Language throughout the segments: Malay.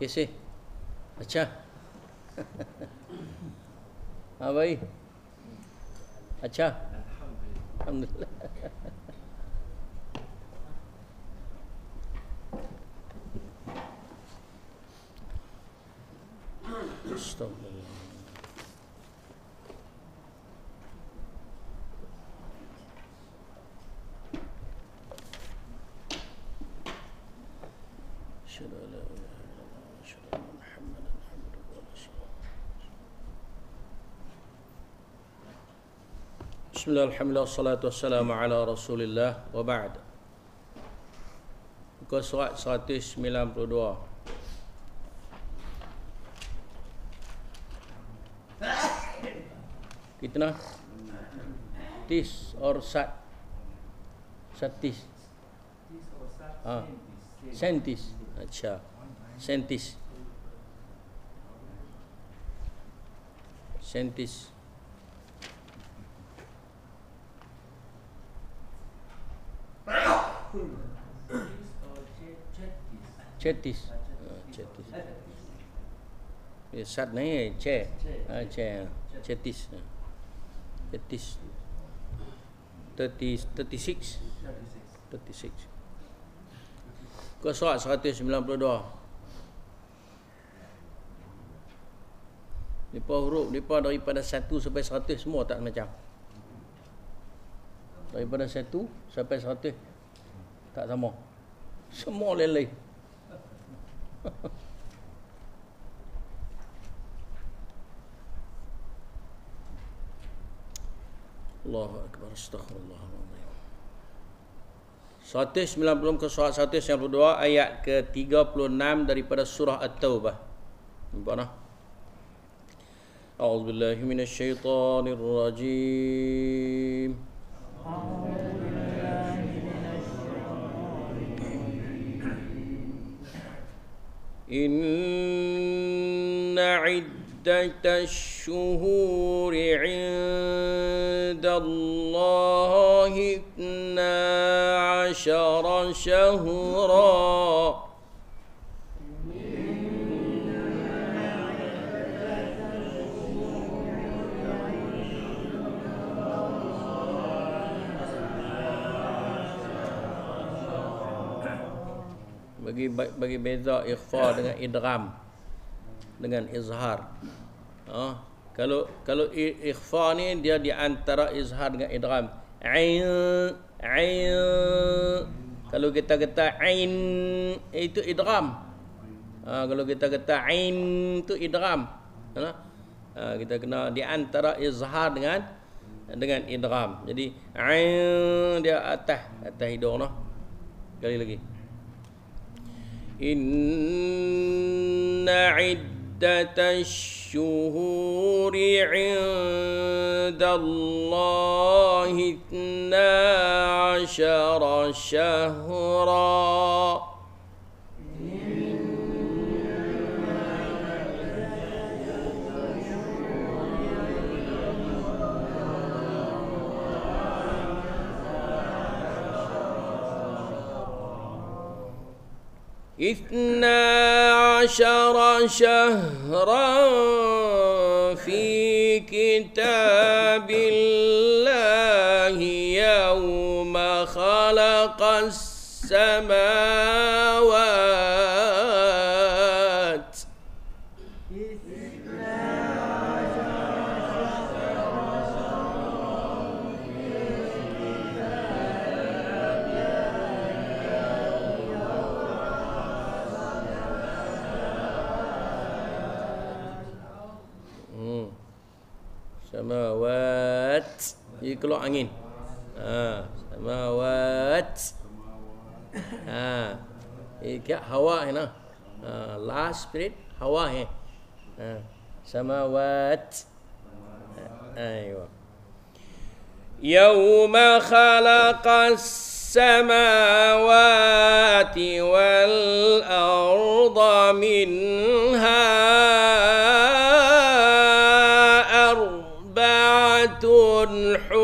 कैसे अच्छा हाँ भाई अच्छा अलहमदिल्ला Bismillahirrahmanirrahim. ala Rasulillah wa ba'd. Muka surat 192. Kita nak tis or sat satis. Ha. Sentis. Acha. Sentis. Sentis. Sentis. चेतीस चेतीस ये सात नहीं है छः हाँ छः छत्तीस छत्तीस तैतीस thirty six thirty six ke surat 192 Lepas huruf, lepas daripada 1 sampai 100 semua tak macam Daripada 1 sampai 100 Tak sama Semua lain-lain Allahu Akbar Astaghfirullah Surat 190 ke surat 192 Ayat ke 36 Daripada surah At-Tawbah Nampak A'udzubillahiminasyaitanirrajim nah? عدة الشهور عند الله اثنا عشر شهرا bagi bagi beza ikhfa dengan idgham dengan izhar. Oh, kalau kalau ikhfa ni dia di antara izhar dengan idgham. Ain ain kalau kita kata ain eh, itu idgham. Ha, kalau kita kata ain itu idgham. Ha? ha, kita kena di antara izhar dengan dengan idgham. Jadi ain dia atas atas hidung noh. Kali lagi. Inna عدة الشهور عند الله اثنا عشر شهرا إثنان عشر شهرا في كتاب الله يوم خلق السماوات keluar angin. Ha, samawat. Ha. hawa hai na. Ha, last spirit hawa hai. Ha, سماوات Aywa. يوم خلق السماوات والأرض منها أربعة حر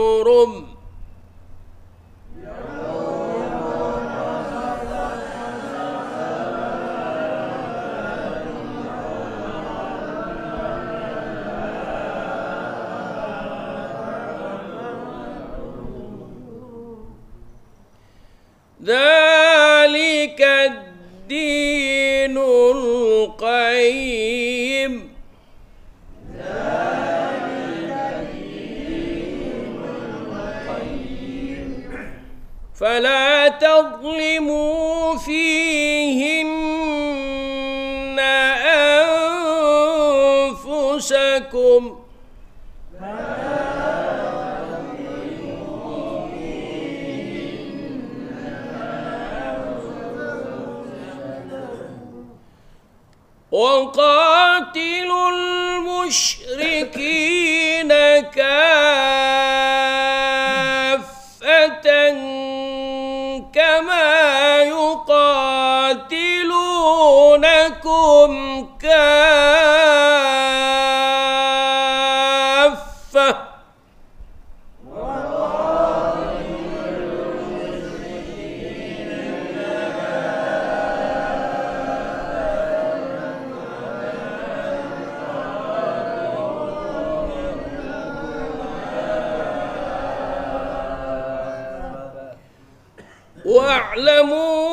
واعلموا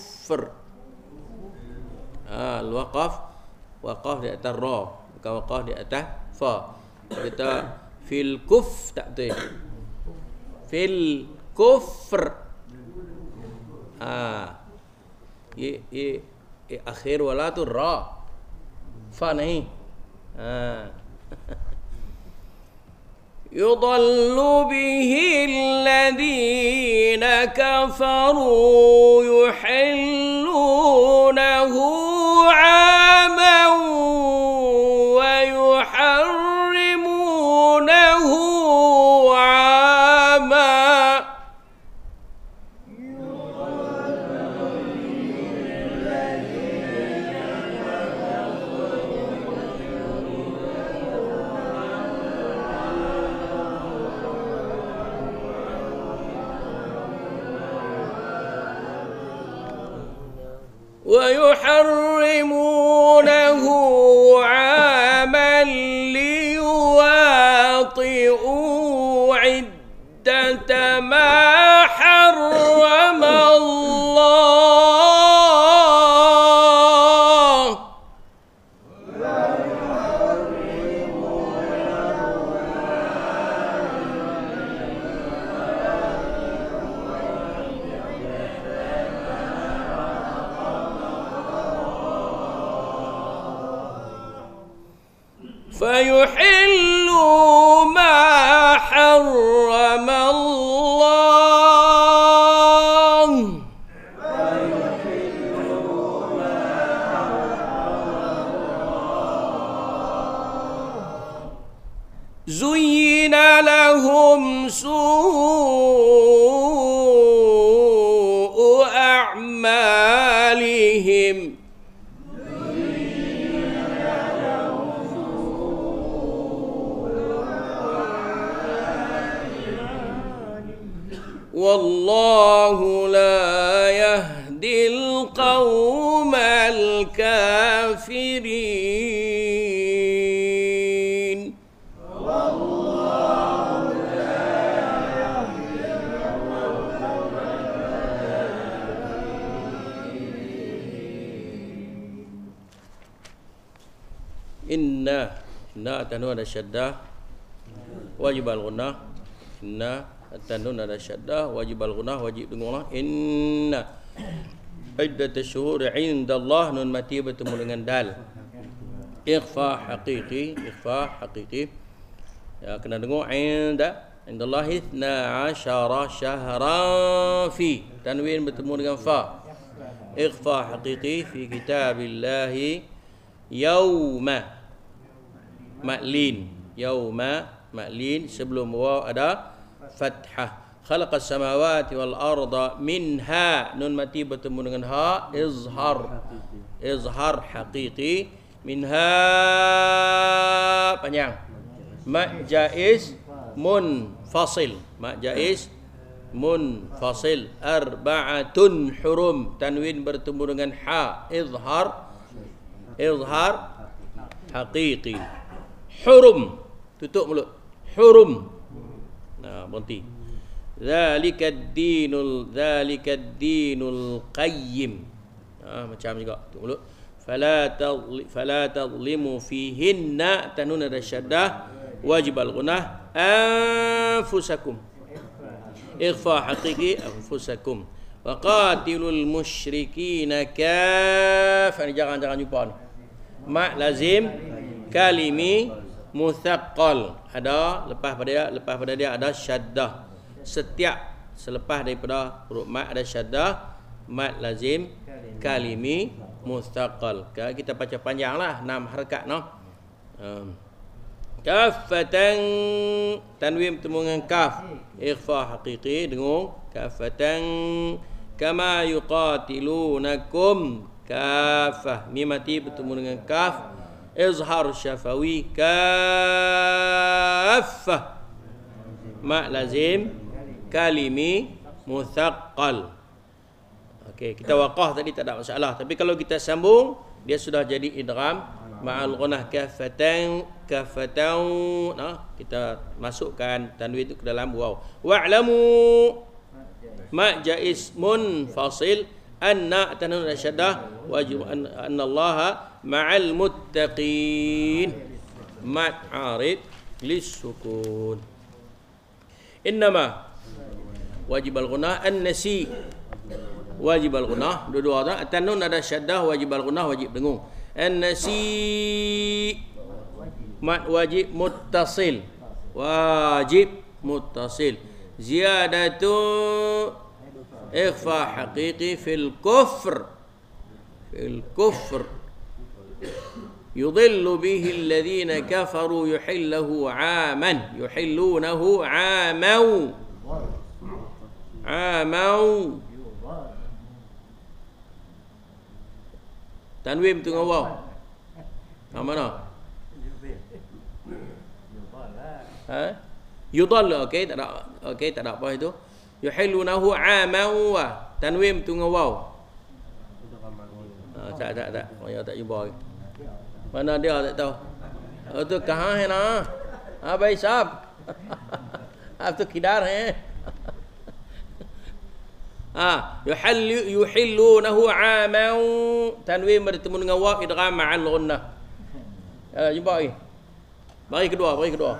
كفر ha, Al-Waqaf Waqaf di atas Ra Bukan Waqaf di atas Fa Kita Fil kuf tak betul Fil kufr ha. ये ये, ये आखिर वाला तो रा फा नहीं हाँ يضل به الذين كفروا يحلونه عاما دعاء ada syaddah wajib al-gunnah inna at-tanun ada syaddah wajib al-gunnah wajib dengunglah inna iddat syuhur inda Allah nun mati bertemu dengan dal ikhfa haqiqi ikhfa haqiqi ya kena dengung inda inda Allah ithna asyara syahran fi tanwin bertemu dengan fa ikhfa haqiqi fi kitabillahi yawma ma'lin yauma ma'lin sebelum waw ada fathah khalaqas samawati wal arda minha nun mati bertemu dengan ha izhar izhar haqiqi minha panjang ma jaiz mun fasil ma jaiz mun fasil arba'atun hurum tanwin bertemu dengan ha izhar izhar haqiqi hurum tutup mulut hurum nah berhenti zalikad dinul zalikad dinul qayyim ah macam juga tutup mulut fala tadli fala tadlimu fihinna tanun rasyadah wajib alghunah, anfusakum ikhfa haqiqi anfusakum wa qatilul musyrikin kaf jangan jangan jumpa ni mak lazim kalimi muthaqqal ada lepas pada dia lepas pada dia ada syaddah setiap selepas daripada huruf mad ada syaddah mad lazim kalimi mustaqal okay, kita baca panjang lah enam harakat noh um. kaffatan tanwin bertemu dengan kaf ikhfa hakiki dengung kaffatan kama yuqatilunakum kaf mimati bertemu dengan kaf izhar syafawi kaf ma lazim kalimi muthaqqal okey kita waqaf tadi tak ada masalah tapi kalau kita sambung dia sudah jadi idgham ma'al ghunah kafatan kafatan nah kita masukkan tanwin itu ke dalam waw wa'lamu ma ja'is munfasil anna tanun syaddah wajib an, an, an, مع المتقين عارض للسكون إنما واجب الغناء النسي واجب الغناء دودو هذا التنون ada شده واجب الغناء واجب دنون النسي واجب متصل واجب متصل زيادة إخفاء حقيقي في الكفر في الكفر يضل به الذين كفروا يحله عاما يحلونه عاما عاما تنويم تنوى واو نعم، يضل أوكي ترى أوكي ترى apa itu yuhillunahu تنوى wa تنوى tunggu تنوى Mana dia tak tahu. Oh tu kahan hai ya, na. Ha ah, bhai sahab. Aap ah, tu khidar hai. Ha. Yuhillunahu amau. Tanwi bertemu dengan wa idgham ma'al gunna. Ya, ah, jumpa lagi. Bagi kedua, bagi kedua.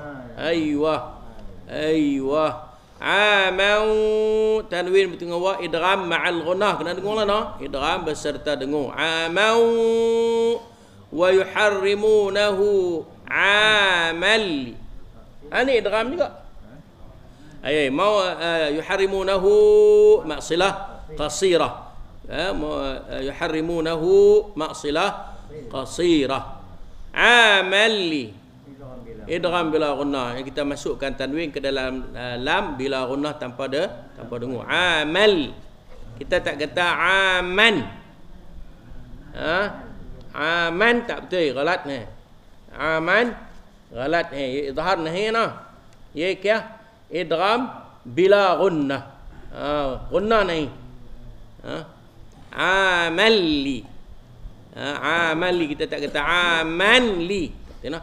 Aywa. Aywa. Amau tanwin bertemu dengan wa idgham ma'al gunnah kena dengunglah noh idgham beserta dengung amau وَيُحَرِّمُونَهُ عَامَلِ Ha Ani idram juga. Ayai, mau uh, yuharrimunahu ma'silah qasira. Ha, mau uh, yuharrimunahu ma'silah qasira. Amali. Idram bila gunnah. Yang kita masukkan tanwin ke dalam eh, lam bila gunnah tanpa de tanpa dengu. Amal. Kita tak kata aman. Ha? عمن تبدي غلط نه عمن غلط نه ये इधर नहीं है إدغام بلا غنة غنة बिला गुन्ना गुन्ना नहीं عملي عملي kita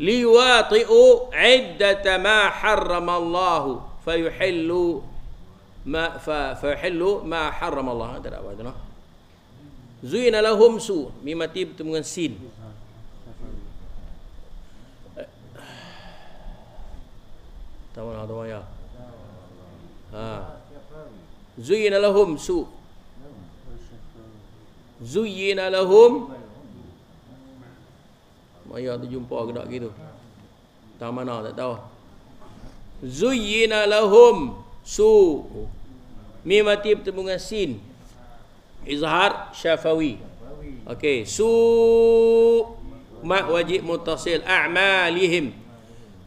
ليواطئوا عدة ما حرم الله فيحل ما فيحل ما حرم الله هذا Zuina lahum su mimati bertemu dengan sin. Tahu nak doa ya. Ha. Zuina lahum su. Zuina lahum. Maya tu jumpa ke tak gitu. Tak mana tak tahu. Zuyina lahum su mimati bertemu dengan sin إظهار شفوي أوكي سوء ما وجه متصل أعمالهم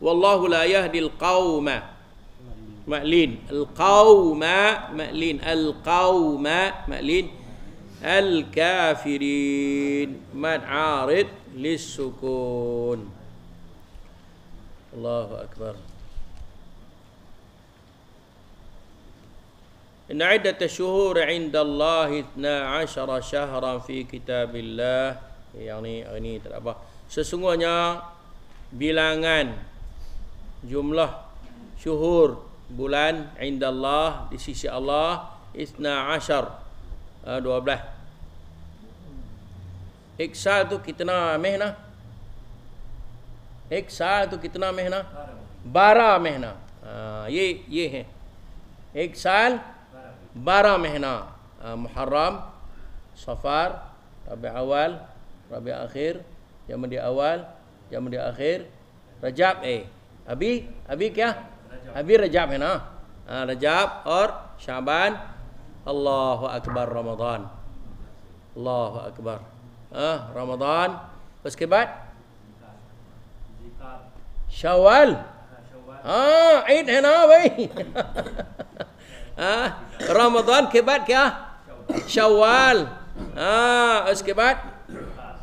والله لا يهدي القوم مألين القوم مألين القوم مألين الكافرين من عارض للسكون الله أكبر إن عدة شهور عند الله 12 شهرا في كتاب الله يعني ini tak apa sesungguhnya bilangan jumlah syuhur bulan عند Allah di sisi Allah 12 12 Iksa tu kita nak mehna Iksa tu kita nak mehna 12 mehna ha ye ye hai Iksal Bara mihna eh, Muharram, Safar, Rabi Awal, Rabi Akhir, yang di awal, yang di akhir, Rajab eh. Abi, Abi kya? Ah? Abi Rajab mihna. Ah, Rajab or Syaban, Allahu Akbar Ramadan. Allahu Akbar. Ah, Ramadan. Terus kebat? Syawal. Ah, Eid hina weh. Ha? Ramadan kebat ke? Ha? Syawal. Ha, us kebat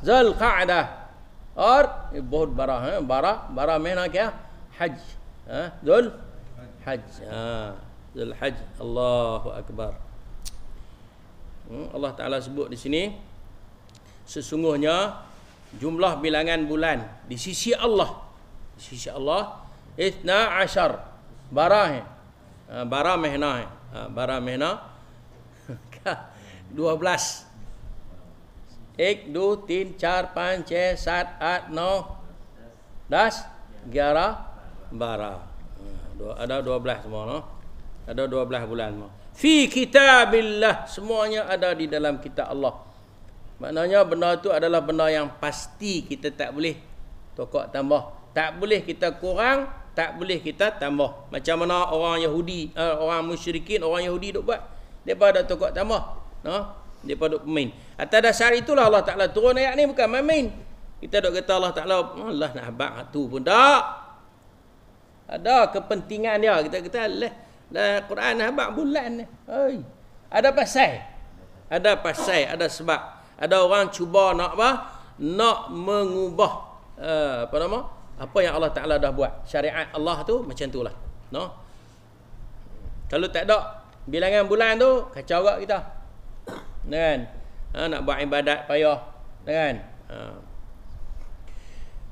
Zulqa'dah. Or eh, bahut bara hai, bara, bara mahina ke? Haji. Ha, Zul Haji. Ha, Zul Haji. Ha. Allahu Akbar. Hmm, Allah Taala sebut di sini sesungguhnya jumlah bilangan bulan di sisi Allah di sisi Allah 12 barah barah mahina Ha, barang mena 12 Ik du tin char pan che sat at no Das Giara Bara ha, Ada dua belas semua no? Ada belas bulan semua Fi kitabillah Semuanya ada di dalam kitab Allah Maknanya benda itu adalah benda yang pasti kita tak boleh tokok tambah. Tak boleh kita kurang, tak boleh kita tambah macam mana orang Yahudi eh, orang musyrikin orang Yahudi dok buat depa dak tokok tambah no depa duk main atas dasar itulah Allah Taala turun ayat ni bukan main, -main. kita dok kata Allah Taala oh, Allah nak habaq tu pun dak ada kepentingan dia kita kata lah, lah Quran habaq bulan ni oi ada pasal ada pasal ada sebab ada orang cuba nak apa nak mengubah uh, apa nama apa yang Allah Taala dah buat syariat Allah tu macam tu lah, no kalau tak ada bilangan bulan tu kacau gak kita kan ha, nak buat ibadat payah kan ha.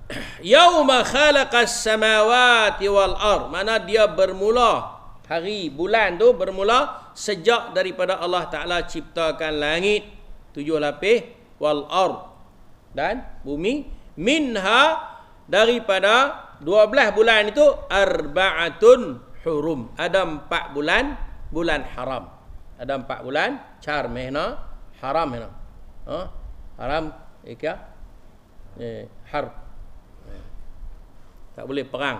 Yauma khalaqas samawati wal ar mana dia bermula hari bulan tu bermula sejak daripada Allah Taala ciptakan langit tujuh lapis wal ar dan bumi minha daripada 12 bulan itu arbaatun hurum ada 4 bulan bulan haram ada 4 bulan char mehna haram mehna ha? haram ikya eh har tak boleh perang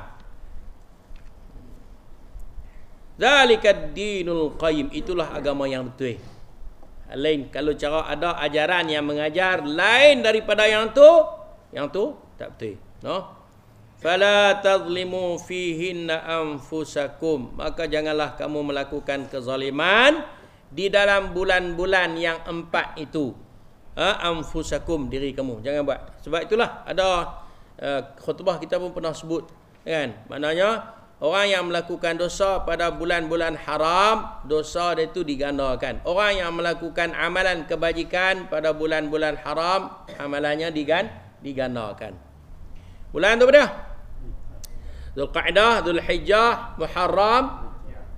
zalikad dinul qayyim itulah agama yang betul lain kalau cara ada ajaran yang mengajar lain daripada yang tu yang tu tak betul No? Fala tadlimu fihinna anfusakum. Maka janganlah kamu melakukan kezaliman di dalam bulan-bulan yang empat itu. Ha, anfusakum diri kamu. Jangan buat. Sebab itulah ada uh, khutbah kita pun pernah sebut. Kan? Maknanya orang yang melakukan dosa pada bulan-bulan haram, dosa dia itu digandakan. Orang yang melakukan amalan kebajikan pada bulan-bulan haram, amalannya digan digandakan. digandakan. Bulan tu apa dia? Zulqaidah, Zulhijjah, Muharram.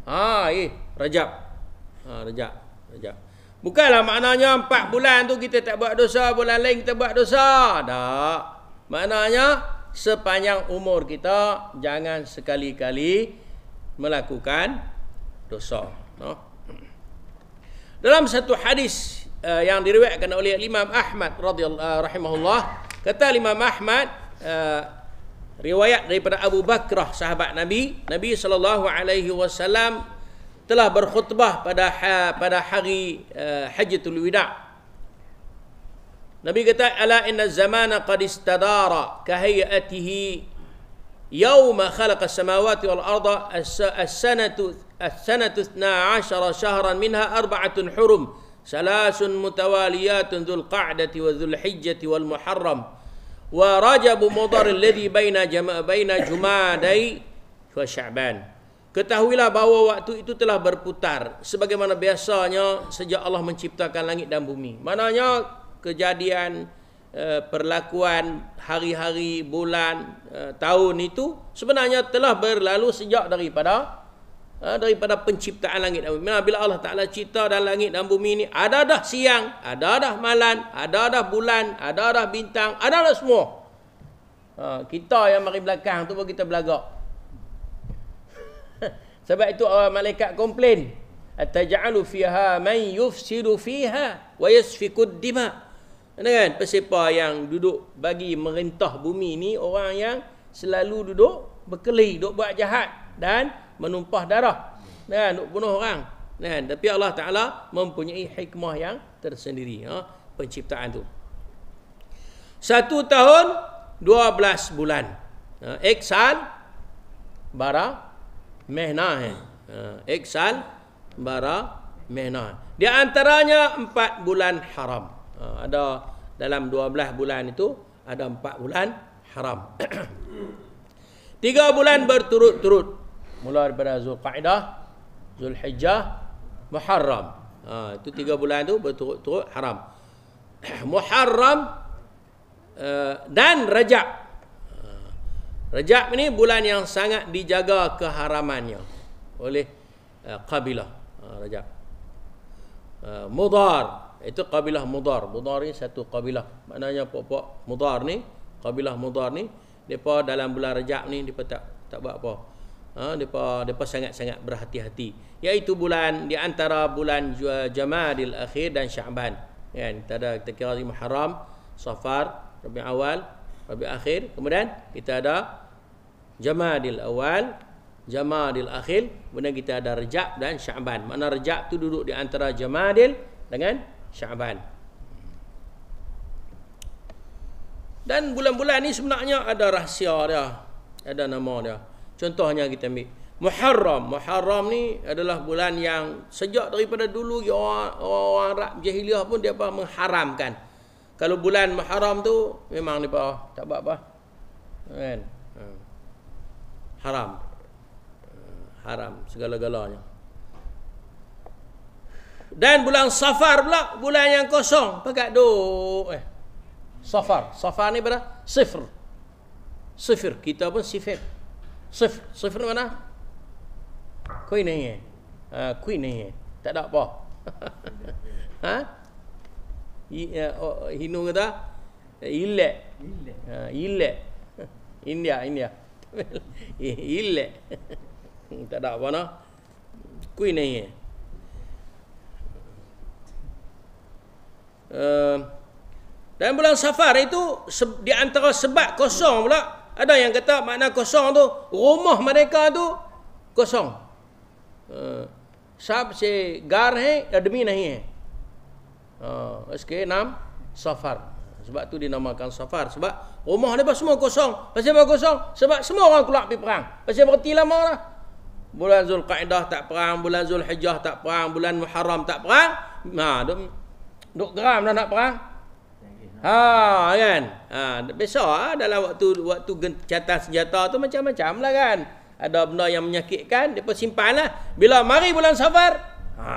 Ha, eh, Rajab. Ha, Rajab. Rajab. Bukanlah maknanya empat bulan tu kita tak buat dosa, bulan lain kita buat dosa. Tak. Maknanya sepanjang umur kita jangan sekali-kali melakukan dosa. No. Dalam satu hadis uh, yang diriwayatkan oleh Imam Ahmad radhiyallahu uh, rahimahullah, kata Imam Ahmad, Eh, riwayat daripada Abu Bakrah sahabat Nabi Nabi sallallahu alaihi wasallam telah berkhutbah pada ha, pada hari uh, eh, Hajatul Wida. Nabi kata ala inna zamana qad istadara ka hayatihi yawma khalaqa samawati wal arda as-sanatu as-sanatu 12 shahran minha arba'atun hurum salasun mutawaliyatun dzul qa'dati wa dzul hijjati wal muharram wa rajab mudhar alladhi baina jama' baina jumadai wa sya'ban ketahuilah bahawa waktu itu telah berputar sebagaimana biasanya sejak Allah menciptakan langit dan bumi maknanya kejadian eh, perlakuan hari-hari bulan eh, tahun itu sebenarnya telah berlalu sejak daripada ha, daripada penciptaan langit dan bumi. Bila Allah Taala cipta dan langit dan bumi ini ada dah siang, ada dah malam, ada dah bulan, ada dah bintang, ada dah semua. Ha, kita yang mari belakang tu pun kita belagak. Sebab itu orang malaikat komplain. Atajaalu fiha man yufsidu fiha wa yasfiku dima kan? Pesepa yang duduk bagi merintah bumi ni orang yang selalu duduk berkelahi, duduk buat jahat dan menumpah darah dan nak bunuh orang dan tapi Allah Taala mempunyai hikmah yang tersendiri ha penciptaan tu satu tahun dua belas bulan ha, sal bara mehna eh? ha, sal bara mehna di antaranya empat bulan haram ha, ada dalam dua belas bulan itu ada empat bulan haram tiga bulan berturut-turut mula daripada Zulqaidah Zulhijjah Muharram ha, itu tiga bulan itu berturut-turut haram Muharram uh, dan Rajab ha, Rajab ini bulan yang sangat dijaga keharamannya oleh uh, kabilah uh, Rajab eh, Mudar itu kabilah Mudar Mudar ini satu kabilah maknanya pokok-pokok Mudar ni kabilah Mudar ni mereka dalam bulan Rajab ni mereka tak tak buat apa ha, depa depa sangat-sangat berhati-hati iaitu bulan di antara bulan Jamadil Akhir dan Syaban kan kita ada kita kira Muharram Safar Rabi Awal Rabi Akhir kemudian kita ada Jamadil Awal Jamadil Akhir kemudian kita ada Rejab dan Syaban mana Rejab tu duduk di antara Jamadil dengan Syaban dan bulan-bulan ni sebenarnya ada rahsia dia ada nama dia Contohnya kita ambil Muharram. Muharram ni adalah bulan yang sejak daripada dulu orang orang Arab jahiliah pun dia apa mengharamkan. Kalau bulan Muharram tu memang dia apa tak buat apa. Kan? Ha. Haram. Ha, haram segala-galanya. Dan bulan Safar pula bulan yang kosong, pekat duk eh. Safar. Safar ni berapa? Sifir. Sifir. Kita pun sifir. Swift Swift mana? Queen ni. Ah uh, Queen ni. Tak ada apa. ha? I uh, hinu kata ille. Ille. Ha, India, India. Eh, ille. tak ada apa nah. Queen ni. Uh, eh, dan bulan Safar itu di antara sebab kosong pula ada yang kata makna kosong tu rumah mereka tu kosong. Ha. Sab se gar hai eh, admi nahi hai. Eh. Ha, nam safar. Sebab tu dinamakan safar sebab rumah ni semua kosong. Pasal apa kosong? Sebab semua orang keluar pergi perang. Pasal berhenti lama lah. Bulan Zulkaidah tak perang, bulan Zulhijjah tak perang, bulan Muharram tak perang. Ha, duk, duk geram dah nak perang. Ha kan. Ha biasa ah, ha? dalam waktu waktu catat senjata tu macam-macam lah kan. Ada benda yang menyakitkan depa simpanlah. Bila mari bulan Safar. Ha.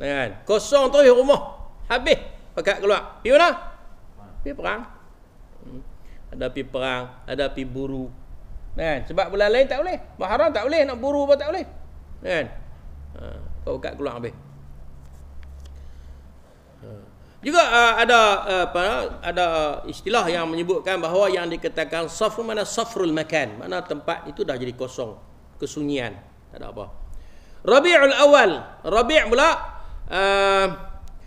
Kan. Kosong tu rumah. Habis pakat keluar. Pi mana? Pi perang. Hmm. Ada pi perang, ada pi buru. Kan sebab bulan lain tak boleh. Muharram tak boleh nak buru apa tak boleh. Kan. Ha kau pakat keluar habis. Ha. Juga uh, ada uh, apa ada istilah yang menyebutkan bahawa yang dikatakan safru mana safrul makan, mana tempat itu dah jadi kosong, kesunyian, tak ada apa. Rabiul Awal, Rabi' pula uh,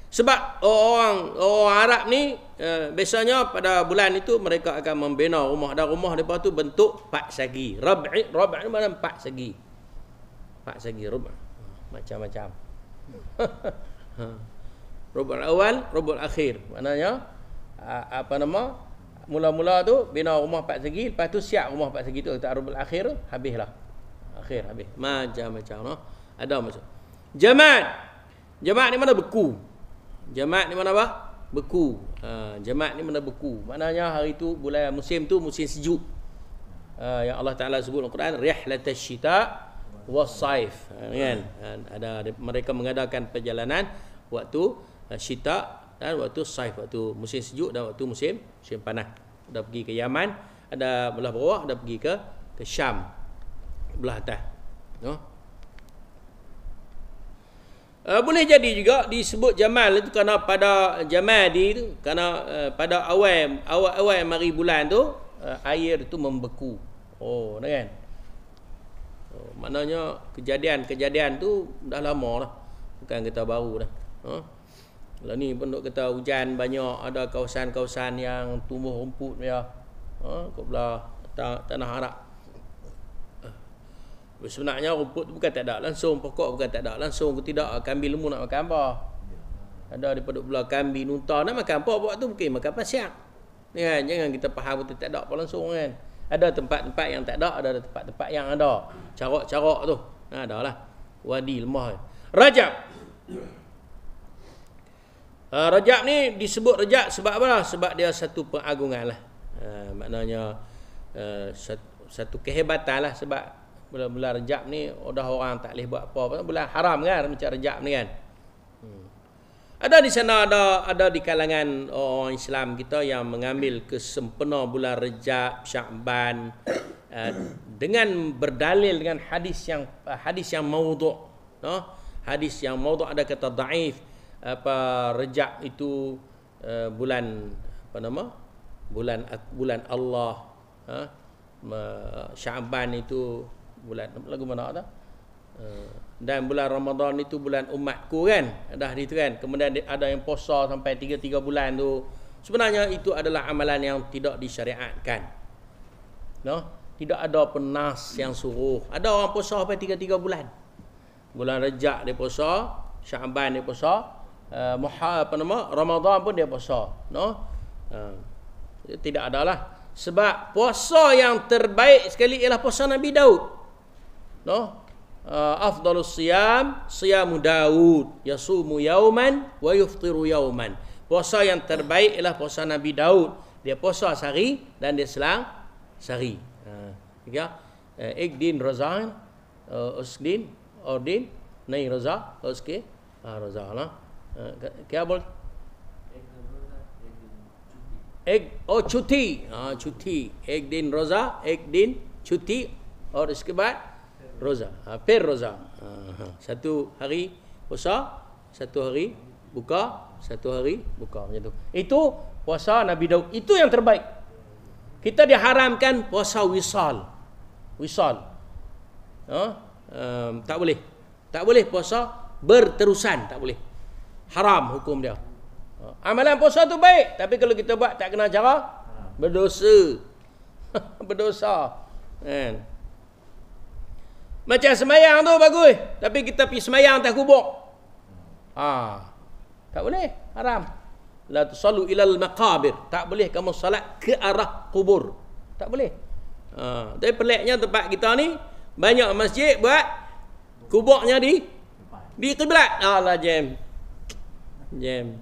sebab orang orang Arab ni uh, biasanya pada bulan itu mereka akan membina rumah dan rumah depa tu bentuk empat segi. Rabi' Rabi' ni mana empat segi. Empat segi rumah. Macam-macam. Ha. Rubul awal, rubul akhir. Maknanya apa nama? Mula-mula tu bina rumah empat segi, lepas tu siap rumah empat segi tu tak rubul akhir habislah. Akhir habis. Macam-macam no? Ada macam. Jamad. Jamad ni mana beku? Jamad ni mana apa? Beku. Uh, ha, jamad ni mana beku? Maknanya hari tu bulan musim tu musim sejuk. Uh, yang Allah Taala sebut dalam Quran rihlatash syita was saif ha, kan ada mereka mengadakan perjalanan waktu Eh, syitak dan waktu saif waktu musim sejuk dan waktu musim musim panas dah pergi ke Yaman ada belah bawah dah pergi ke ke Syam belah atas no? uh, boleh jadi juga disebut Jamal itu kerana pada Jamal di itu kerana uh, pada awal awal-awal mari bulan tu uh, air itu membeku. Oh, kan? Oh, maknanya kejadian-kejadian tu dah lama lah. Bukan kita baru dah. Huh? Kalau ni pun duk kata hujan banyak ada kawasan-kawasan yang tumbuh rumput ya. Ha, kau pula tanah arak. Eh, sebenarnya rumput tu bukan tak ada langsung pokok bukan tak ada langsung ke tidak kambing lembu nak makan apa? Ya. Ada daripada pula kambing unta nak makan apa buat tu mungkin makan pasir. Ni kan jangan kita faham betul tak ada apa langsung kan. Ada tempat-tempat yang tak ada, ada, tempat-tempat yang ada. Carok-carok tu. Ha, ada lah. Wadi lemah. Rajab. Uh, ah, rajab ni disebut rajab sebab apa? Lah? Sebab dia satu pengagungan lah. Uh, maknanya uh, ah, satu, satu kehebatan lah sebab bulan-bulan rajab ni dah orang tak boleh buat apa. Bulan haram kan macam rajab ni kan. Hmm. Ada di sana ada ada di kalangan orang Islam kita yang mengambil kesempena bulan rajab, syakban uh, dengan berdalil dengan hadis yang uh, hadis yang mauduk. No? Hadis yang mauduk ada kata daif apa rejak itu uh, bulan apa nama bulan bulan Allah ha Syaban itu bulan lagu mana ada uh, eh, dan bulan Ramadan itu bulan umatku kan dah itu kan kemudian ada yang puasa sampai 3-3 bulan tu sebenarnya itu adalah amalan yang tidak disyariatkan no tidak ada penas yang suruh ada orang puasa sampai 3-3 bulan bulan rejak dia puasa Syaban dia puasa uh, apa nama Ramadan pun dia puasa no uh, tidak adalah sebab puasa yang terbaik sekali ialah puasa Nabi Daud no uh, afdalus siyam siyamu Daud yasumu yauman wa yuftiru yauman puasa yang terbaik ialah puasa Nabi Daud dia puasa sehari dan dia selang sehari uh, ya uh, ikdin razan uh, usdin ordin nai raza uske uh, ah, raza lah क्या बोल एक ओ छुट्टी हाँ छुट्टी एक दिन रोजा एक दिन छुट्टी और इसके बाद रोजा हाँ फिर रोजा सतु हरी पुसा सतु हरी बुका सतु हरी बुका ये तो इतु पुसा नबी दाऊ इतु यंग तरबाई kita diharamkan puasa wisal. Wisal. Ha? Um, tak boleh. Tak boleh puasa berterusan. Tak boleh haram hukum dia. Ha. Amalan puasa tu baik, tapi kalau kita buat tak kena cara berdosa. berdosa. Kan? Macam semayang tu bagus, tapi kita pergi semayang tak kubur. Ha. Tak boleh, haram. La tusallu ilal maqabir. Tak boleh kamu salat ke arah kubur. Tak boleh. Ha. Tapi peliknya tempat kita ni banyak masjid buat kuburnya di di kiblat. Allah jem jam.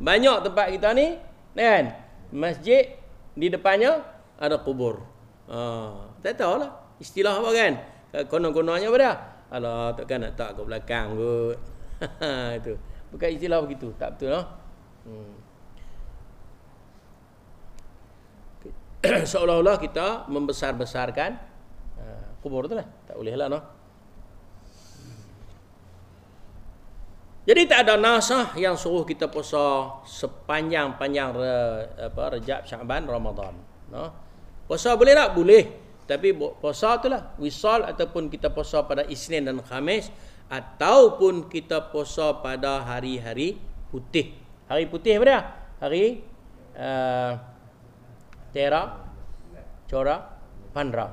Banyak tempat kita ni kan? Masjid di depannya ada kubur. Ha, tak tahulah istilah apa kan? Konon-kononnya apa dah? Alah, takkan nak tak ke belakang kot. itu. Bukan istilah begitu, tak betul lah. Hmm. Seolah-olah kita membesar-besarkan uh, kubur tu lah. Tak boleh lah. No? Jadi tak ada nasah yang suruh kita puasa sepanjang-panjang re, apa Rejab Syaban Ramadan. No. Puasa boleh tak? Boleh. Tapi puasa itulah wisal ataupun kita puasa pada Isnin dan Khamis ataupun kita puasa pada hari-hari putih. Hari putih apa dia? Hari uh, Tera Chora Pandra.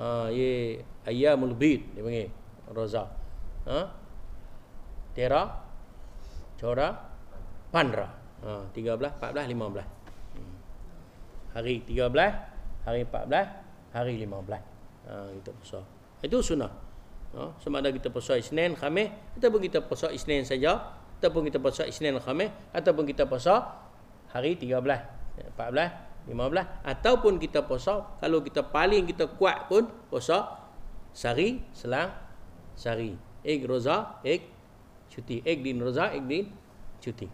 Ah uh, ye ayyamul bid dia panggil. Roza. Ha? Huh? Tera Cora Pandra ha, 13, 14, 15 hmm. Hari 13 Hari 14 Hari 15 ha, Kita puasa Itu sunnah ha, Sama ada kita puasa Isnin, Khamis Ataupun kita puasa Isnin saja Ataupun kita puasa Isnin, Khamis Ataupun kita puasa Hari 13 14 15 ataupun kita puasa kalau kita paling kita kuat pun puasa sehari selang sehari ik roza ik چھتی ek din روزہ ek din چھتی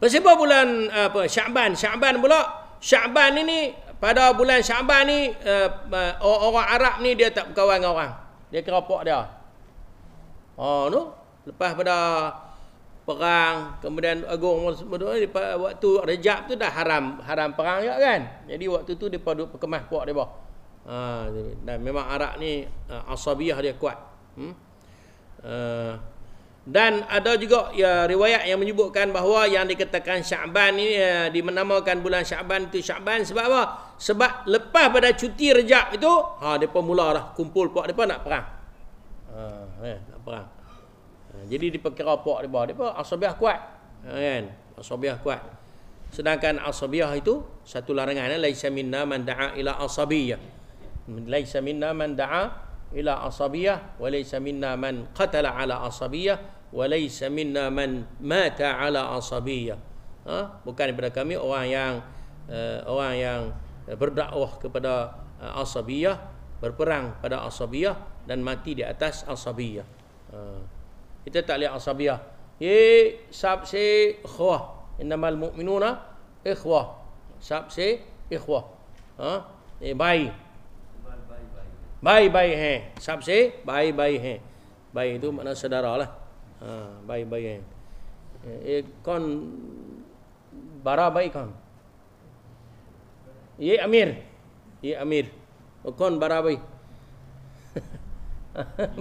پس apa bulan apa Syaban Syaban pula Syaban ini pada bulan Syaban ni eh, eh, orang Arab ni dia tak berkawan dengan orang dia keropok dia oh no lepas pada perang kemudian agung waktu Rejab tu dah haram haram perang juga kan jadi waktu tu dia duduk perkemah puak dia bah ha, dan memang Arab ni uh, eh, asabiah dia kuat hmm? Eh, dan ada juga ya riwayat yang menyebutkan bahawa yang dikatakan Syaban ini ya, dinamakan bulan Syaban itu Syaban sebab apa? Sebab lepas pada cuti Rejab itu, ha depa mulalah kumpul puak depa nak perang. Ha eh, nak perang. Ha, jadi diperkira puak depa, depa asabiah kuat. Ha, kan? Asabiah kuat. Sedangkan asabiah itu satu larangan eh, laisa minna man da'a ila asabiyah. Laisa minna man da'a ila asabiyah wa laysa minna man qatala ala asabiyah wa laysa minna man mata ala asabiyah ha? bukan daripada kami orang yang uh, orang yang berdakwah kepada uh, asabiyah berperang pada asabiyah dan mati di atas asabiyah ha. kita tak lihat asabiyah ye sab se ikhwah innamal mu'minuna ikhwah sab se ikhwah ha eh, bye baik-baik हैं सबसे baik-baik हैं baik तो मना saudara lah हाँ baik-baik हैं एक कौन बड़ा भाई कौन ये अमीर ये अमीर और कौन बड़ा भाई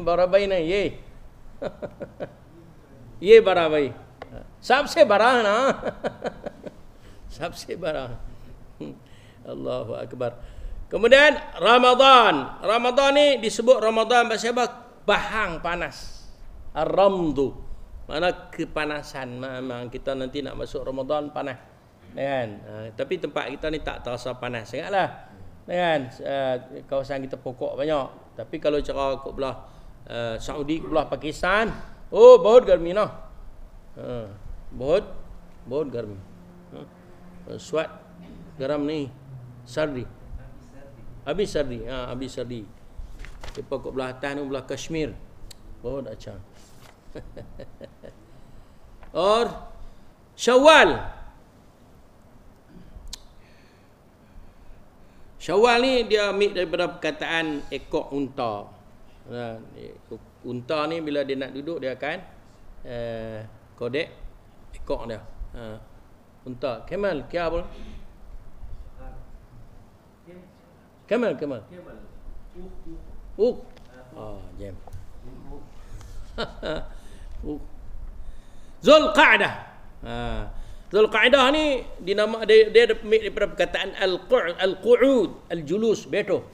बड़ा भाई नहीं ये ये बड़ा भाई सबसे बड़ा है ना सबसे बड़ा अल्लाह Akbar Kemudian Ramadan. Ramadan ni disebut Ramadan bahasa apa? Bahang panas. Ramdu. Mana kepanasan. Memang kita nanti nak masuk Ramadan panas. Dengan, ya uh, ha, tapi tempat kita ni tak terasa panas sangatlah. Ya kan? uh, kawasan kita pokok banyak. Tapi kalau cara kok belah uh, Saudi, belah Pakistan, oh bahut garmi noh. Lah. Uh, bahut bahut garmi. Uh, suat garam ni sardi. Habis Sardi. Ha, habis Sardi. Depa kat belah atas tu belah Kashmir. Oh, dah cang. Or Syawal. Syawal ni dia ambil daripada perkataan ekor unta. Uh, unta ni bila dia nak duduk dia akan uh, kodek ekor dia. Uh, unta. Kemal, kia Kamal, Kamal. Kamal. Uk. Uk. Uh, oh, jam. Uk. Zul Qa'dah. Ha. Zul Qa'dah ni dinama, dia dia, dia ambil daripada perkataan al-qu'ud, al-qu'ud, al-julus, betul.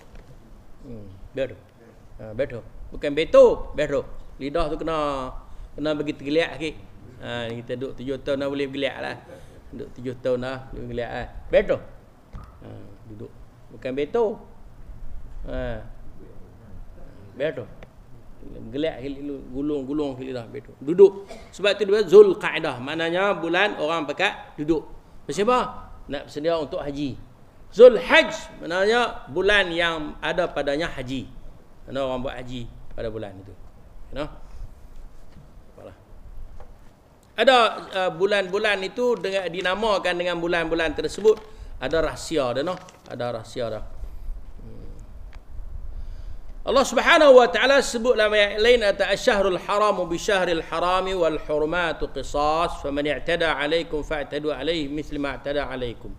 Hmm, betul. Ha, betul. Bukan betul, betul. Lidah tu kena kena bagi tergeliat sikit. Ha, kita duduk tujuh tahun dah boleh bergeliat lah. Duduk tahun dah boleh bergeliat lah. Betul. Ha, duduk. Bukan beto. Ha. Beto. Gelak gulung-gulung gitu dah beto. Duduk. Sebab tu dia Zul Qaidah. Maknanya bulan orang pekat duduk. Macam apa? Nak bersedia untuk haji. Zul Hajj. Maknanya bulan yang ada padanya haji. Mana orang buat haji pada bulan itu. You know? Ada uh, bulan-bulan uh, itu dengan dinamakan dengan bulan-bulan tersebut ada rahsia dia noh ada rahsia dah. Hmm. Allah Subhanahu wa taala sebut dalam ayat lain ata asyhurul haram bi syahril harami wal hurumatu qisas faman i'tada alaikum fa'tadu alaihi mithla ma i'tada alaikum.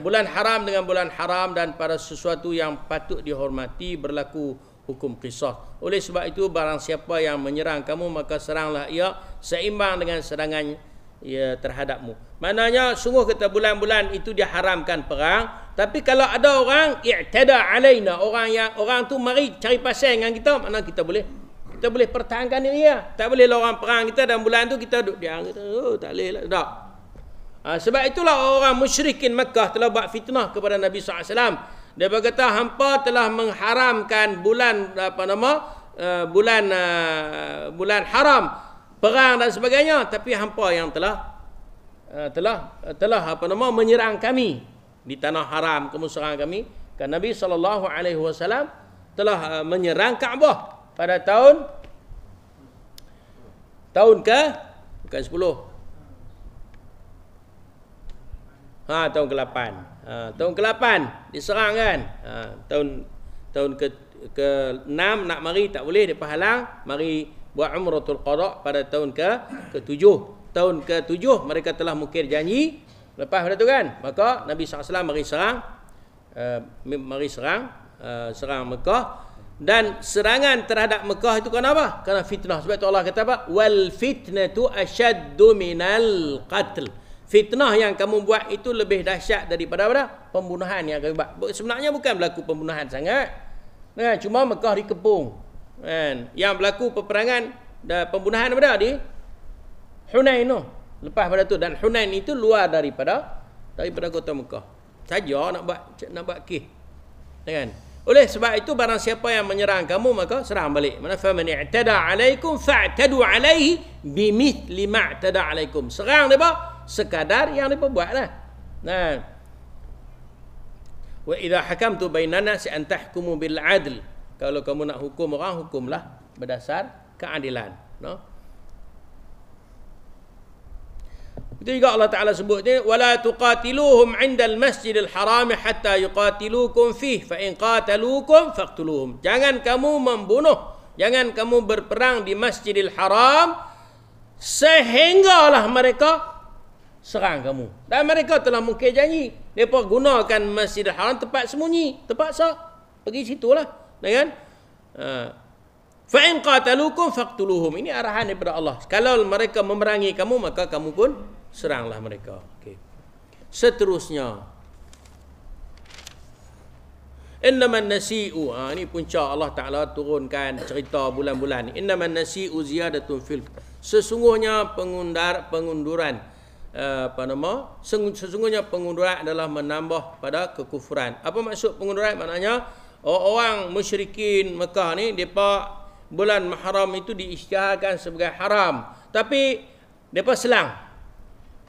Bulan haram dengan bulan haram dan pada sesuatu yang patut dihormati berlaku hukum qisas. Oleh sebab itu barang siapa yang menyerang kamu maka seranglah ia seimbang dengan serangannya ya terhadapmu. Maknanya sungguh kata bulan-bulan itu dia haramkan perang, tapi kalau ada orang i'tada alaina, orang yang orang tu mari cari pasal dengan kita, mana kita boleh kita boleh pertahankan dia, ya. Tak boleh lah orang perang kita dalam bulan tu kita duduk diam kita, oh, tak boleh lah. Tak. Ha, sebab itulah orang musyrikin Mekah telah buat fitnah kepada Nabi SAW. Dia berkata, hampa telah mengharamkan bulan apa nama, uh, bulan uh, bulan haram perang dan sebagainya tapi hampa yang telah uh, telah uh, telah apa nama menyerang kami di tanah haram kemusyrikan kami kan Nabi sallallahu alaihi wasallam telah uh, menyerang Kaabah pada tahun tahun ke bukan 10 ha tahun ke-8 ha, tahun ke-8 diserang kan ha, tahun tahun ke ke-6 nak mari tak boleh dia pahalang mari buat umratul qada pada tahun ke ketujuh tahun ke ketujuh mereka telah mukir janji lepas pada tu kan maka Nabi SAW mari serang uh, mari serang uh, serang Mekah dan serangan terhadap Mekah itu kenapa? Kerana fitnah. Sebab itu Allah kata apa? Wal fitnatu ashaddu minal qatl. Fitnah yang kamu buat itu lebih dahsyat daripada apa? Pembunuhan yang kamu buat. Sebenarnya bukan berlaku pembunuhan sangat. Nah, cuma Mekah dikepung kan yang berlaku peperangan dan pembunuhan pada di Hunain tu lepas pada tu dan Hunain itu luar daripada daripada kota Mekah saja nak buat nak buat kih kan oleh sebab itu barang siapa yang menyerang kamu maka serang balik mana fa man i'tada alaikum fa'tadu alaihi bimithli ma i'tada alaikum serang depa sekadar yang depa buatlah nah wa idha hakamtu bainana si antahkumu bil adl kalau kamu nak hukum orang hukumlah berdasar keadilan. No? Itu juga Allah Taala sebut ni wala tuqatiluhum 'inda al-masjid al-haram hatta yuqatilukum fih fa Jangan kamu membunuh, jangan kamu berperang di Masjidil Haram sehinggalah mereka serang kamu. Dan mereka telah mungkir janji. Mereka gunakan Masjidil Haram tempat sembunyi, tempat sah, pergi situlah. Ya kan, ha. fa in qatalukum faqtuluhum. Ini arahan daripada Allah. Kalau mereka memerangi kamu maka kamu pun seranglah mereka. Okey. Seterusnya Innaman nasi'u ha, Ini punca Allah Ta'ala turunkan cerita bulan-bulan Innaman nasi'u ziyadatun fil Sesungguhnya pengundar, pengunduran eh, Apa nama Sesungguhnya pengunduran adalah menambah pada kekufuran Apa maksud pengunduran? Maknanya orang-orang musyrikin Mekah ni depa bulan Muharram itu diisytiharkan sebagai haram tapi depa selang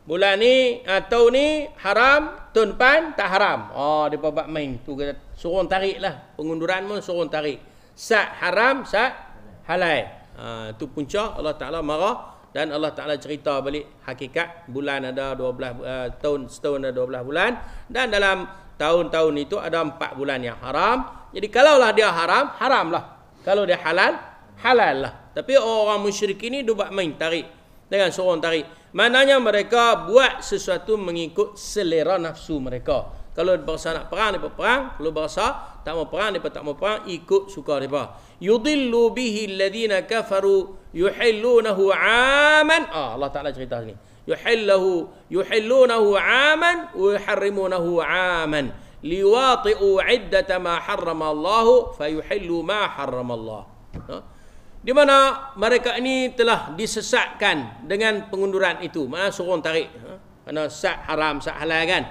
bulan ni atau ah, ni haram tahun pan tak haram ah oh, depa buat main tu kata suruh tariklah pengunduran pun suruh tarik sat haram sat halal ha, tu punca Allah Taala marah dan Allah Taala cerita balik hakikat bulan ada 12 uh, ah, tahun setahun ada 12 bulan dan dalam tahun-tahun itu ada 4 bulan yang haram jadi kalaulah dia haram, haramlah. Kalau dia halal, halallah. Tapi orang musyrik ini dia buat main tarik. Dengan seorang tarik. Maknanya mereka buat sesuatu mengikut selera nafsu mereka. Kalau berasa nak perang, mereka perang. Kalau berasa tak mau perang, mereka tak mau perang. Ikut suka mereka. Yudillu bihi alladhina kafaru yuhillunahu aman. Ah, Allah Ta'ala cerita sini. Yuhilluhu, yuhillunahu aman, wa aman liwati'u iddata ma harrama Allah fayuhillu ma harrama Allah. Ha? Di mana mereka ini telah disesatkan dengan pengunduran itu. Mana suruh tarik. Mana ha? sak haram, sak halal kan.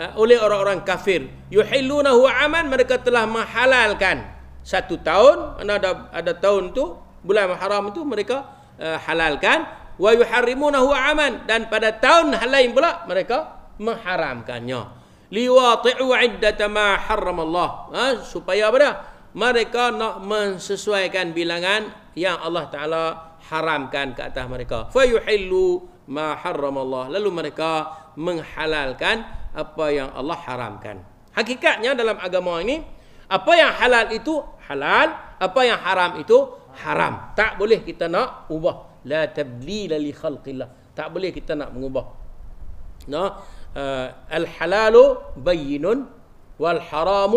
Ha? Oleh orang-orang kafir. Yuhillunahu aman mereka telah menghalalkan satu tahun. Mana ada, ada tahun tu bulan haram itu mereka halalkan wa yuharrimunahu aman dan pada tahun hal lain pula mereka mengharamkannya liwati'u iddata ma harram Allah ha? supaya apa dia mereka nak mensesuaikan bilangan yang Allah taala haramkan ke atas mereka fayuhillu ma harram Allah lalu mereka menghalalkan apa yang Allah haramkan hakikatnya dalam agama ini apa yang halal itu halal apa yang haram itu haram tak boleh kita nak ubah la tabdila li khalqillah tak boleh kita nak mengubah nah no? آه، الحلال بين والحرام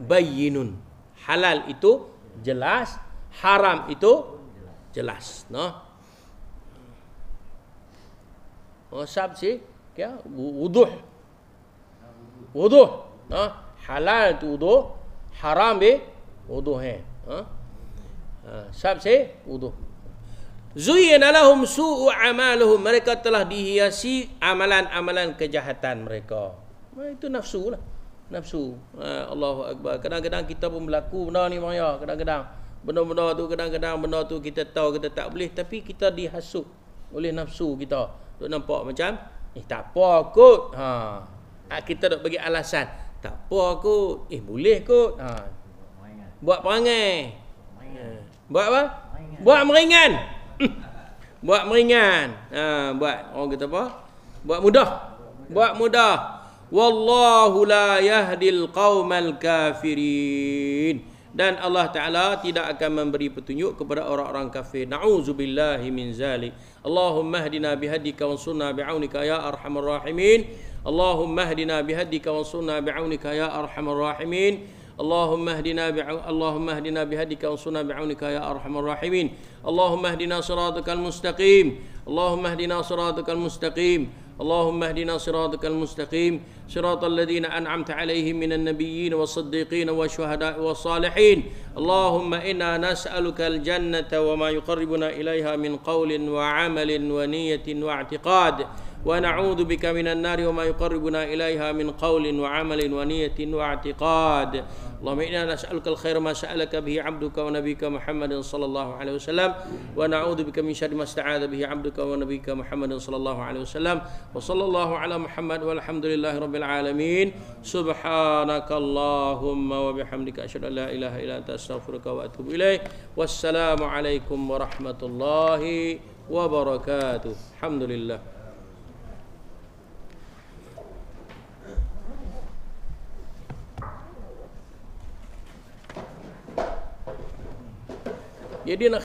بين حلال itu jelas حرام itu jelas no وصاب سي كيا وضوح وضوح no حلال وضوح حرام وضوح ها صاب سي وضوح Zuyyin alahum su'u amaluhum. Mereka telah dihiasi amalan-amalan kejahatan mereka. Itu nafsu lah. Nafsu. Ha, Allah Akbar. Kadang-kadang kita pun berlaku benda ni Maya. Kadang-kadang. Benda-benda tu kadang-kadang benda tu kita tahu kita tak boleh. Tapi kita dihasut oleh nafsu kita. Tu nampak macam. Eh tak apa kot. Ha. ha kita nak bagi alasan. Tak apa kot. Eh boleh kot. Ha. Buat perangai. Buat apa? Buat meringan. buat meringan ha, buat orang kata apa buat mudah buat mudah wallahu la yahdil qaumal kafirin dan Allah Ta'ala tidak akan memberi petunjuk kepada orang-orang kafir. Na'udzubillahi min zalik. Allahumma bi bihadika wa sunna bi'aunika ya arhamar rahimin. Allahumma bi bihadika wa sunna bi'aunika ya arhamar rahimin. اللهم اهدنا بعو... اللهم اهدنا بهديك وانصرنا بعونك يا ارحم الراحمين اللهم اهدنا صراطك المستقيم اللهم اهدنا صراطك المستقيم اللهم اهدنا صراطك المستقيم صراط الذين انعمت عليهم من النبيين والصديقين والشهداء والصالحين اللهم انا نسالك الجنه وما يقربنا اليها من قول وعمل ونيه واعتقاد ونعوذ بك من النار وما يقربنا إليها من قول وعمل ونية واعتقاد اللهم إنا نسألك الخير ما سألك به عبدك ونبيك محمد صلى الله عليه وسلم ونعوذ بك من شر ما استعاذ به عبدك ونبيك محمد صلى الله عليه وسلم وصلى الله على محمد والحمد لله رب العالمين سبحانك اللهم وبحمدك أشهد أن لا إله إلا أنت أستغفرك وأتوب إليك والسلام عليكم ورحمة الله وبركاته الحمد لله 也对了。